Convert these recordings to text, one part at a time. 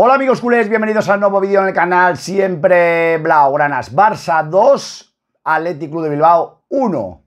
Hola amigos culés, bienvenidos al nuevo vídeo en el canal Siempre Blaugranas. Barça 2, Athletic Club de Bilbao 1.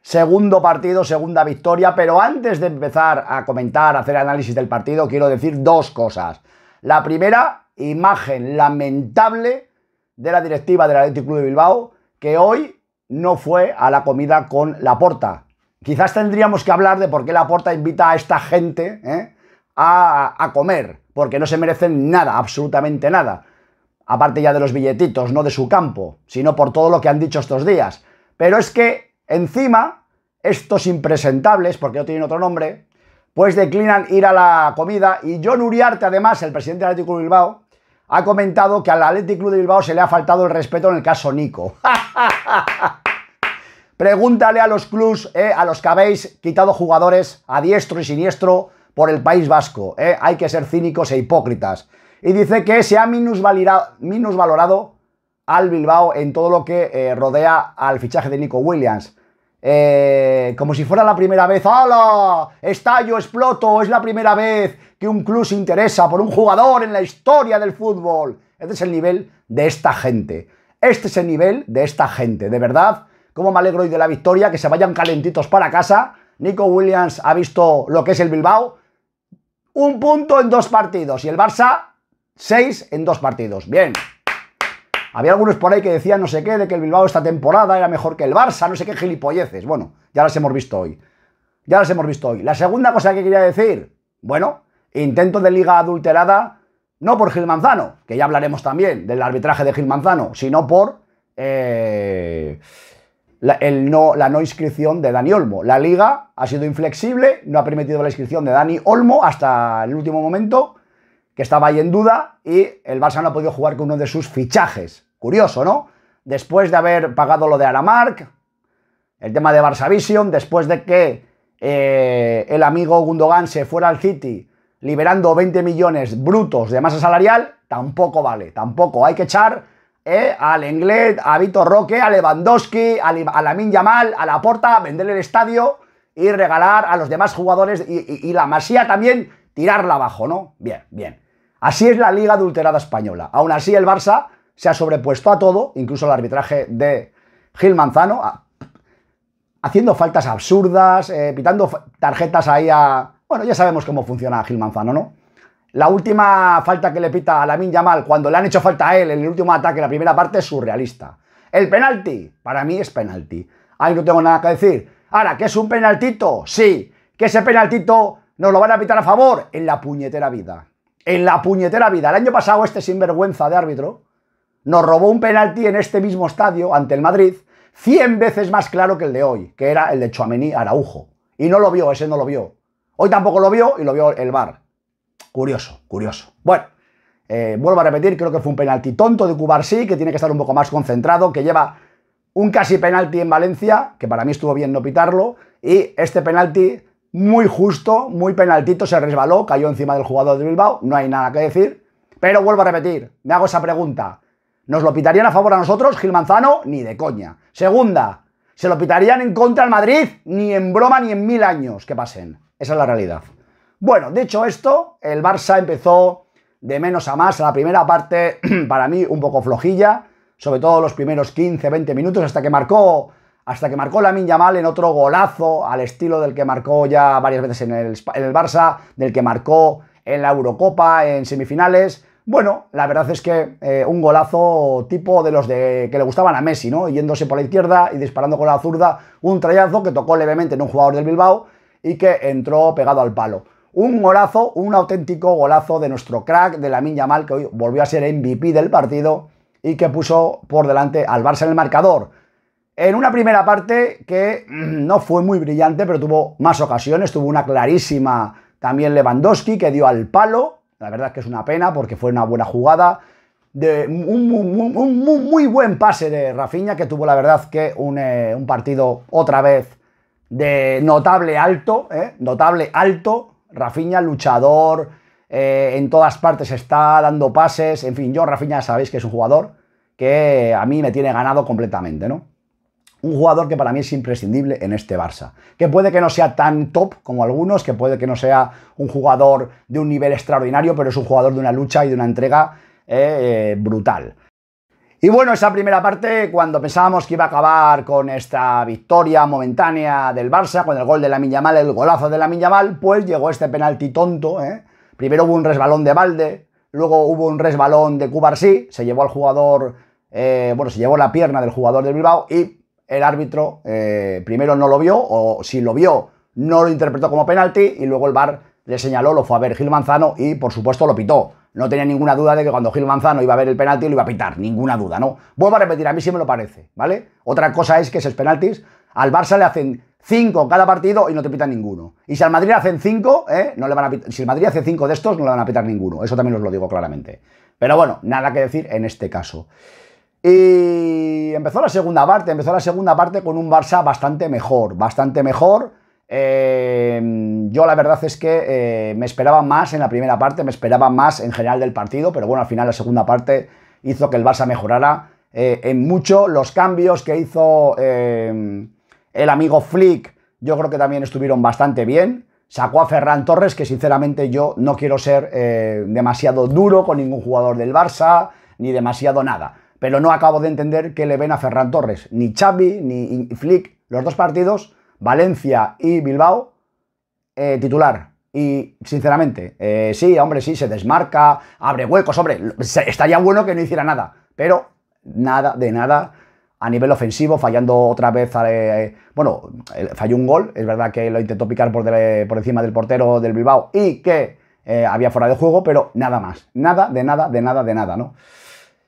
Segundo partido, segunda victoria, pero antes de empezar a comentar, a hacer análisis del partido, quiero decir dos cosas. La primera, imagen lamentable de la directiva del Athletic Club de Bilbao, que hoy no fue a la comida con Laporta. Quizás tendríamos que hablar de por qué Laporta invita a esta gente, ¿eh? a, comer, porque no se merecen nada, absolutamente nada. Aparte ya de los billetitos, no de su campo, sino por todo lo que han dicho estos días. Pero es que, encima, estos impresentables, porque no tienen otro nombre, pues declinan ir a la comida. Y John Uriarte, además, el presidente del Atlético de Bilbao, ha comentado que al Atlético Club de Bilbao se le ha faltado el respeto en el caso Nico. Pregúntale a los clubs, eh, a los que habéis quitado jugadores a diestro y siniestro, por el País Vasco. ¿eh? Hay que ser cínicos e hipócritas. Y dice que se ha minusvalorado al Bilbao en todo lo que eh, rodea al fichaje de Nico Williams. Eh, como si fuera la primera vez. ¡Hala! Estallo, exploto. Es la primera vez que un club se interesa por un jugador en la historia del fútbol. Este es el nivel de esta gente. Este es el nivel de esta gente. De verdad, cómo me alegro hoy de la victoria, que se vayan calentitos para casa. Nico Williams ha visto lo que es el Bilbao un punto en dos partidos y el Barça seis en dos partidos. Bien. Había algunos por ahí que decían no sé qué, de que el Bilbao esta temporada era mejor que el Barça, no sé qué gilipolleces. Bueno, ya las hemos visto hoy. Ya las hemos visto hoy. La segunda cosa que quería decir, bueno, intento de liga adulterada, no por Gil Manzano, que ya hablaremos también del arbitraje de Gil Manzano, sino por eh, la, no, la no inscripción de Dani Olmo. La liga ha sido inflexible, no ha permitido la inscripción de Dani Olmo hasta el último momento, que estaba ahí en duda, y el Barça no ha podido jugar con uno de sus fichajes. Curioso, ¿no? Después de haber pagado lo de Aramark, el tema de Barça Vision, después de que eh, el amigo Gundogan se fuera al City liberando 20 millones brutos de masa salarial, tampoco vale, tampoco. Hay que echar ¿eh? al inglés a Vitor Roque, a Lewandowski, a, la Lamin Yamal, a porta, vender el estadio y regalar a los demás jugadores y, la Masía también tirarla abajo, ¿no? Bien, bien. Así es la Liga Adulterada Española. Aún así, el Barça se ha sobrepuesto a todo, incluso al arbitraje de Gil Manzano, haciendo faltas absurdas, eh, pitando tarjetas ahí a... Bueno, ya sabemos cómo funciona Gil Manzano, ¿no? La última falta que le pita a Lamin Yamal cuando le han hecho falta a él en el último ataque, la primera parte, es surrealista. El penalti, para mí es penalti. Ahí no tengo nada que decir. Ahora, ¿que es un penaltito? Sí. ¿Que ese penaltito nos lo van a pitar a favor? En la puñetera vida. En la puñetera vida. El año pasado este sinvergüenza de árbitro nos robó un penalti en este mismo estadio ante el Madrid 100 veces más claro que el de hoy, que era el de Chuamení Araujo. Y no lo vio, ese no lo vio. Hoy tampoco lo vio y lo vio el VAR. Curioso, curioso. Bueno, eh, vuelvo a repetir, creo que fue un penalti tonto de Cubarsí, que tiene que estar un poco más concentrado, que lleva un casi penalti en Valencia, que para mí estuvo bien no pitarlo, y este penalti muy justo, muy penaltito, se resbaló, cayó encima del jugador de Bilbao, no hay nada que decir. Pero vuelvo a repetir, me hago esa pregunta. ¿Nos lo pitarían a favor a nosotros, Gil Manzano? Ni de coña. Segunda, ¿se lo pitarían en contra al Madrid? Ni en broma ni en mil años que pasen. Esa es la realidad. Bueno, dicho esto, el Barça empezó de menos a más. La primera parte, para mí, un poco flojilla, sobre todo los primeros 15, 20 minutos, hasta que marcó, hasta que marcó en otro golazo, al estilo del que marcó ya varias veces en el, Barça, del que marcó en la Eurocopa, en semifinales. Bueno, la verdad es que eh, un golazo tipo de los de que le gustaban a Messi, ¿no? Yéndose por la izquierda y disparando con la zurda, un trayazo que tocó levemente en un jugador del Bilbao y que entró pegado al palo. Un golazo, un auténtico golazo de nuestro crack, de la Mal, que hoy volvió a ser MVP del partido y que puso por delante al Barça en el marcador. En una primera parte que mm, no fue muy brillante, pero tuvo más ocasiones, tuvo una clarísima también Lewandowski que dio al palo, la verdad es que es una pena porque fue una buena jugada, de un, muy, buen pase de Rafinha que tuvo la verdad que un, eh, partido otra vez de notable alto, eh, notable alto, Rafiña, luchador, eh, en todas partes está dando pases. En fin, yo, Rafiña, sabéis que es un jugador que a mí me tiene ganado completamente, ¿no? Un jugador que para mí es imprescindible en este Barça. Que puede que no sea tan top como algunos, que puede que no sea un jugador de un nivel extraordinario, pero es un jugador de una lucha y de una entrega eh, eh, brutal. Y bueno, esa primera parte, cuando pensábamos que iba a acabar con esta victoria momentánea del Barça, con el gol de la Miñamal, el golazo de la Miñamal, pues llegó este penalti tonto. ¿eh? Primero hubo un resbalón de balde, luego hubo un resbalón de Cubarsí, se llevó al jugador, eh, bueno, se llevó la pierna del jugador del Bilbao y el árbitro eh, primero no lo vio, o si lo vio, no lo interpretó como penalti, y luego el Bar le señaló, lo fue a ver Gil Manzano y por supuesto lo pitó no tenía ninguna duda de que cuando Gil Manzano iba a ver el penalti lo iba a pitar, ninguna duda, ¿no? Vuelvo a repetir, a mí sí me lo parece, ¿vale? Otra cosa es que esos penaltis al Barça le hacen 5 cada partido y no te pitan ninguno. Y si al Madrid hacen 5, ¿eh? no le van a Si el Madrid hace 5 de estos, no le van a pitar ninguno. Eso también os lo digo claramente. Pero bueno, nada que decir en este caso. Y empezó la segunda parte, empezó la segunda parte con un Barça bastante mejor, bastante mejor Em, yo la verdad es que eh, me esperaba más en la primera parte, me esperaba más en general del partido, pero bueno, al final la segunda parte hizo que el Barça mejorara eh, en mucho. Los cambios que hizo em, el amigo Flick, yo creo que también estuvieron bastante bien. Sacó a Ferran Torres, que sinceramente yo no quiero ser eh, demasiado duro con ningún jugador del Barça, ni demasiado nada. Pero no acabo de entender que le ven a Ferran Torres, ni Xavi, ni Flick, los dos partidos Valencia y Bilbao, eh, titular. Y sinceramente, eh, sí, hombre, sí, se desmarca, abre huecos, hombre, estaría bueno que no hiciera nada, pero nada de nada a nivel ofensivo, fallando otra vez, eh, bueno, falló un gol, es verdad que lo intentó picar por, encima del portero del Bilbao y que había fuera de juego, pero nada más, nada de nada, de nada, de nada, ¿no?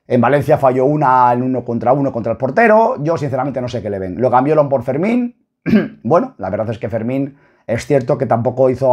En Valencia falló una en uno contra uno contra el portero. Yo, sinceramente, no sé qué le ven. Lo cambió por Fermín. bueno, la verdad es que Fermín es cierto que tampoco hizo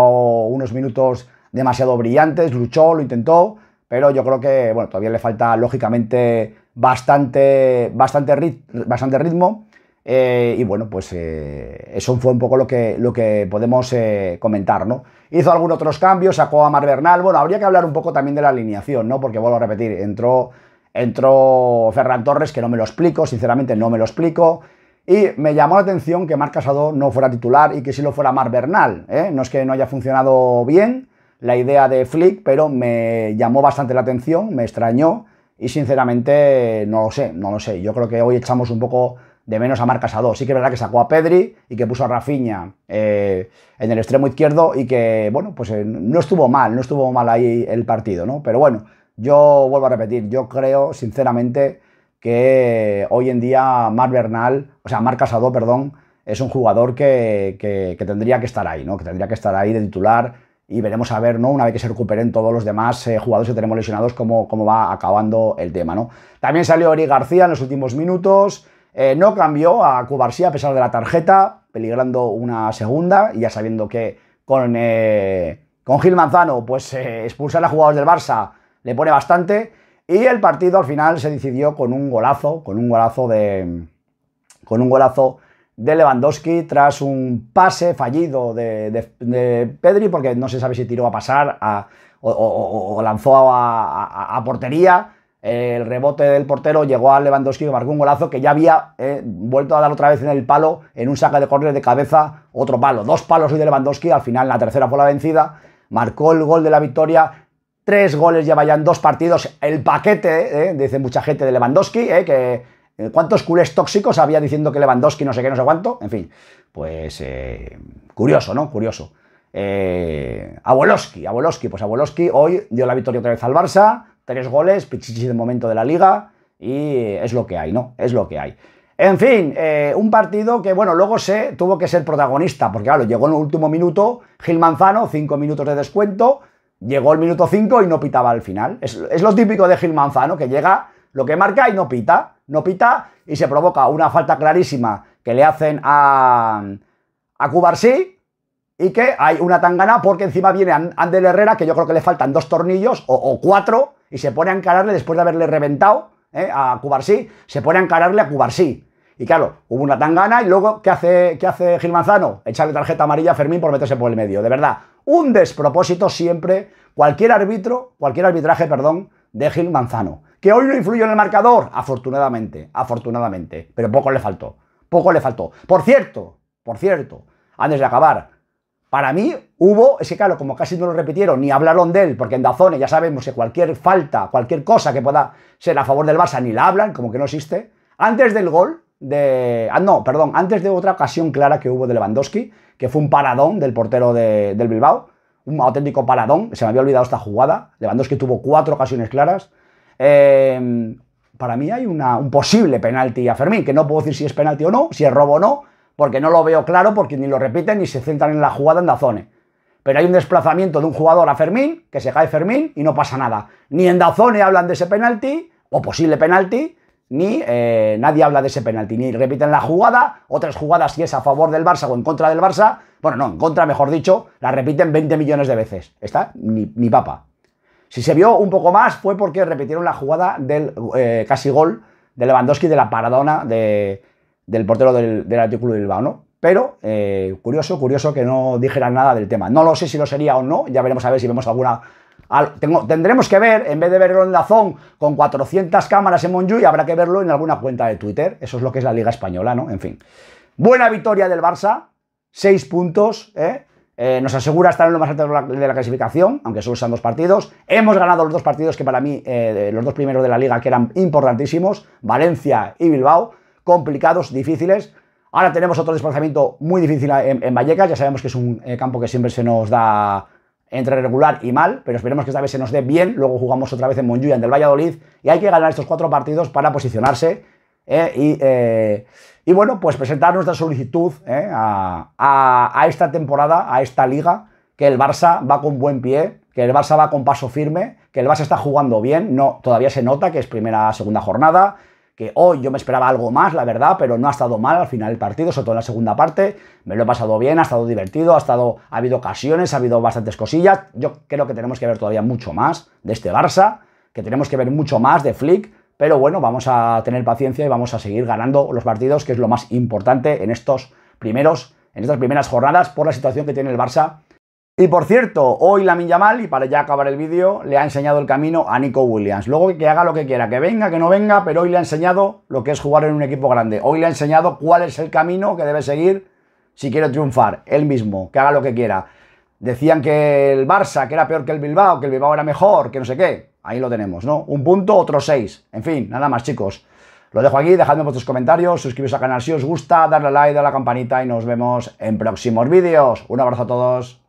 unos minutos demasiado brillantes, luchó, lo intentó, pero yo creo que bueno, todavía le falta lógicamente bastante, bastante, bastante ritmo. Eh, y bueno, pues eh, eso fue un poco lo que, lo que podemos eh, comentar, ¿no? Hizo algunos otros cambios, sacó a Mar Bernal. Bueno, habría que hablar un poco también de la alineación, ¿no? Porque vuelvo a repetir, entró, entró Ferran Torres, que no me lo explico, sinceramente no me lo explico. Y me llamó la atención que Marc no fuera titular y que si lo fuera Mar Bernal. ¿eh? No es que no haya funcionado bien la idea de Flick, pero me llamó bastante la atención, me extrañó y sinceramente no lo sé, no lo sé. Yo creo que hoy echamos un poco de menos a Marc Casado. Sí que es verdad que sacó a Pedri y que puso a Rafiña eh, en el extremo izquierdo y que, bueno, pues eh, no estuvo mal, no estuvo mal ahí el partido, ¿no? Pero bueno, yo vuelvo a repetir, yo creo sinceramente que hoy en día Mar Bernal, o sea, Mar Casado, perdón, es un jugador que, tendría que estar ahí, ¿no? Que tendría que estar ahí de titular y veremos a ver, ¿no? Una vez que se recuperen todos los demás eh, jugadores que tenemos lesionados, cómo, va acabando el tema, ¿no? También salió Ori García en los últimos minutos, eh, no cambió a Cubarsí a pesar de la tarjeta, peligrando una segunda y ya sabiendo que con, eh, con Gil Manzano, pues expulsar a jugadores del Barça le pone bastante. Y el partido al final se decidió con un golazo, con un golazo de. con un golazo de Lewandowski tras un pase fallido de, Pedri, porque no se sabe si tiró a pasar a, o, lanzó a, portería. El rebote del portero llegó a Lewandowski y marcó un golazo que ya había eh, vuelto a dar otra vez en el palo, en un saca de córner de cabeza, otro palo. Dos palos hoy de Lewandowski, al final la tercera fue la vencida. Marcó el gol de la victoria Tres goles ya vayan dos partidos. El paquete, eh, eh, dice mucha gente de Lewandowski, eh, que cuántos culés tóxicos había diciendo que Lewandowski no sé qué, no sé cuánto. En fin, pues curioso, ¿no? Curioso. Aboloski, Aboloski, pues Aboloski hoy dio la victoria otra vez al Barça. Tres goles, pichichi de momento de la liga. Y es lo que hay, ¿no? Es lo que hay. En fin, un partido que, bueno, luego se tuvo que ser protagonista, porque claro, llegó en el último minuto Gil Manzano, cinco minutos de descuento, llegó el minuto 5 y no pitaba al final. Es, lo típico de Gil Manzano, que llega, lo que marca y no pita, no pita y se provoca una falta clarísima que le hacen a, a Cubarsí y que hay una tangana porque encima viene Andel Herrera, que yo creo que le faltan dos tornillos o, cuatro y se pone a encararle después de haberle reventado eh, a Cubarsí, se pone a encararle a Cubarsí. Y claro, hubo una tangana y luego, ¿qué hace, qué hace Gil Manzano? Echarle tarjeta amarilla a Fermín por meterse por el medio. De verdad, un despropósito siempre, cualquier árbitro, cualquier arbitraje, perdón, de Gil Manzano. Que hoy no influyó en el marcador, afortunadamente, afortunadamente, pero poco le faltó, poco le faltó. Por cierto, por cierto, antes de acabar, para mí hubo, ese que claro, como casi no lo repitieron, ni hablaron de él, porque en Dazone ya sabemos que cualquier falta, cualquier cosa que pueda ser a favor del Barça, ni la hablan, como que no existe. Antes del gol, de... Ah, no, perdón, antes de otra ocasión clara que hubo de Lewandowski, que fue un paradón del portero de, del Bilbao, un auténtico paradón, se me había olvidado esta jugada, Lewandowski tuvo cuatro ocasiones claras. Em, para mí hay un posible penalti a Fermín, que no puedo decir si es penalti o no, si es robo o no, porque no lo veo claro, porque ni lo repiten ni se centran en la jugada en Dazone. Pero hay un desplazamiento de un jugador a Fermín, que se cae Fermín y no pasa nada. Ni en Dazone hablan de ese penalti, o posible penalti, ni eh, nadie habla de ese penalti, ni repiten la jugada, otras jugadas si es a favor del Barça o en contra del Barça, bueno, no, en contra, mejor dicho, la repiten 20 millones de veces. Está ni, papa. Si se vio un poco más fue porque repitieron la jugada del eh, casi gol de Lewandowski de la paradona del portero del, artículo de Bilbao, ¿no? Pero eh, curioso, curioso que no dijeran nada del tema. No lo sé si lo sería o no, ya veremos a ver si vemos alguna tendremos que ver, en vez de verlo en la con 400 cámaras en Montjuic, habrá que verlo en alguna cuenta de Twitter. Eso es lo que es la Liga Española, ¿no? En fin. Buena victoria del Barça, 6 puntos, ¿eh? Eh, nos asegura estar en lo más alto de la, clasificación, aunque solo sean dos partidos. Hemos ganado los dos partidos que para mí, eh, los dos primeros de la liga, que eran importantísimos, Valencia y Bilbao, complicados, difíciles. Ahora tenemos otro desplazamiento muy difícil en, Vallecas, ya sabemos que es un campo que siempre se nos da entre regular y mal, pero esperemos que esta vez se nos dé bien. Luego jugamos otra vez en Monjuya, del el Valladolid, y hay que ganar estos cuatro partidos para posicionarse eh, eh, y, bueno, pues presentar nuestra solicitud eh, a, esta temporada, a esta liga, que el Barça va con buen pie, que el Barça va con paso firme, que el Barça está jugando bien, no, todavía se nota que es primera, segunda jornada, que hoy yo me esperaba algo más, la verdad, pero no ha estado mal al final del partido, sobre todo en la segunda parte. Me lo he pasado bien, ha estado divertido, ha, estado, ha habido ocasiones, ha habido bastantes cosillas. Yo creo que tenemos que ver todavía mucho más de este Barça, que tenemos que ver mucho más de Flick, pero bueno, vamos a tener paciencia y vamos a seguir ganando los partidos, que es lo más importante en estos primeros, en estas primeras jornadas, por la situación que tiene el Barça y por cierto, hoy la Minjamal, y para ya acabar el vídeo, le ha enseñado el camino a Nico Williams. Luego que haga lo que quiera, que venga, que no venga, pero hoy le ha enseñado lo que es jugar en un equipo grande. Hoy le ha enseñado cuál es el camino que debe seguir si quiere triunfar, él mismo, que haga lo que quiera. Decían que el Barça, que era peor que el Bilbao, que el Bilbao era mejor, que no sé qué. Ahí lo tenemos, ¿no? Un punto, otro seis. En fin, nada más, chicos. Lo dejo aquí, dejadme vuestros comentarios, suscribiros al canal si os gusta, darle like, darle a la campanita y nos vemos en próximos vídeos. Un abrazo a todos.